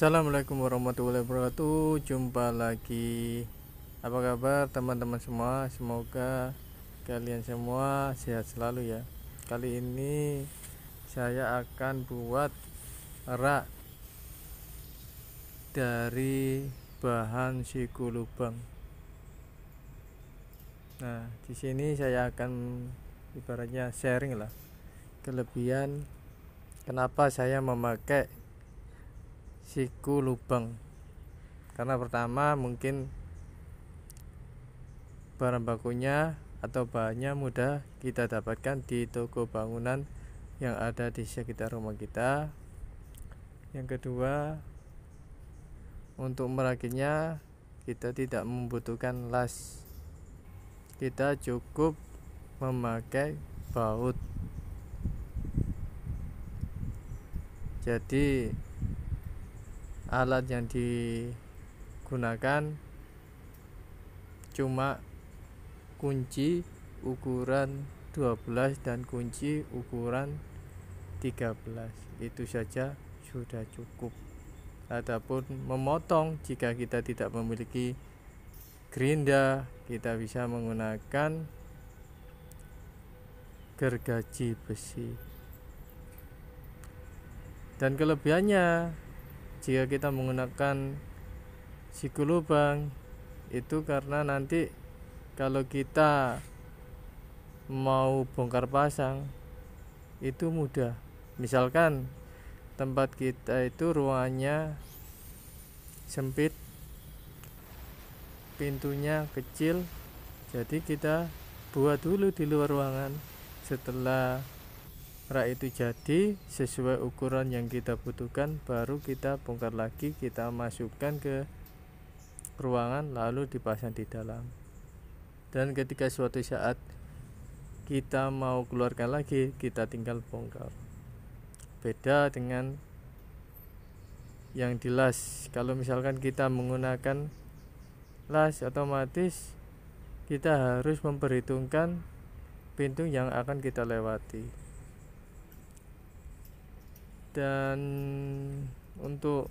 Assalamualaikum warahmatullahi wabarakatuh Jumpa lagi Apa kabar teman-teman semua Semoga kalian semua sehat selalu ya Kali ini saya akan buat rak Dari bahan siku lubang Nah di sini saya akan ibaratnya sharing lah Kelebihan Kenapa saya memakai siku lubang karena pertama mungkin barang bakunya atau bahannya mudah kita dapatkan di toko bangunan yang ada di sekitar rumah kita yang kedua untuk merakitnya kita tidak membutuhkan las kita cukup memakai baut jadi alat yang digunakan cuma kunci ukuran 12 dan kunci ukuran 13 itu saja sudah cukup ataupun memotong jika kita tidak memiliki gerinda kita bisa menggunakan gergaji besi dan kelebihannya jika kita menggunakan siku lubang itu karena nanti kalau kita mau bongkar pasang itu mudah misalkan tempat kita itu ruangannya sempit pintunya kecil jadi kita buat dulu di luar ruangan setelah rak itu jadi sesuai ukuran yang kita butuhkan baru kita bongkar lagi kita masukkan ke ruangan lalu dipasang di dalam dan ketika suatu saat kita mau keluarkan lagi kita tinggal bongkar beda dengan yang di las kalau misalkan kita menggunakan las otomatis kita harus memperhitungkan pintu yang akan kita lewati dan untuk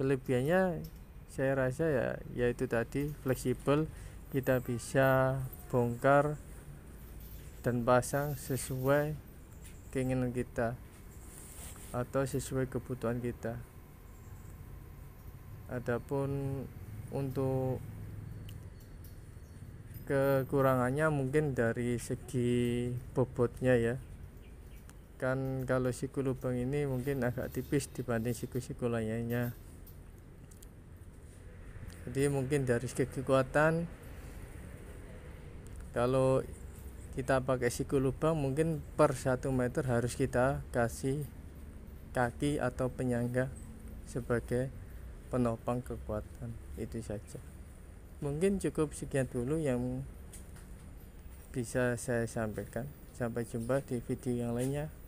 kelebihannya saya rasa ya yaitu tadi fleksibel kita bisa bongkar dan pasang sesuai keinginan kita atau sesuai kebutuhan kita adapun untuk kekurangannya mungkin dari segi bobotnya ya kan kalau siku lubang ini mungkin agak tipis dibanding siku-siku lainnya jadi mungkin dari segi kekuatan kalau kita pakai siku lubang mungkin per 1 meter harus kita kasih kaki atau penyangga sebagai penopang kekuatan itu saja mungkin cukup sekian dulu yang bisa saya sampaikan sampai jumpa di video yang lainnya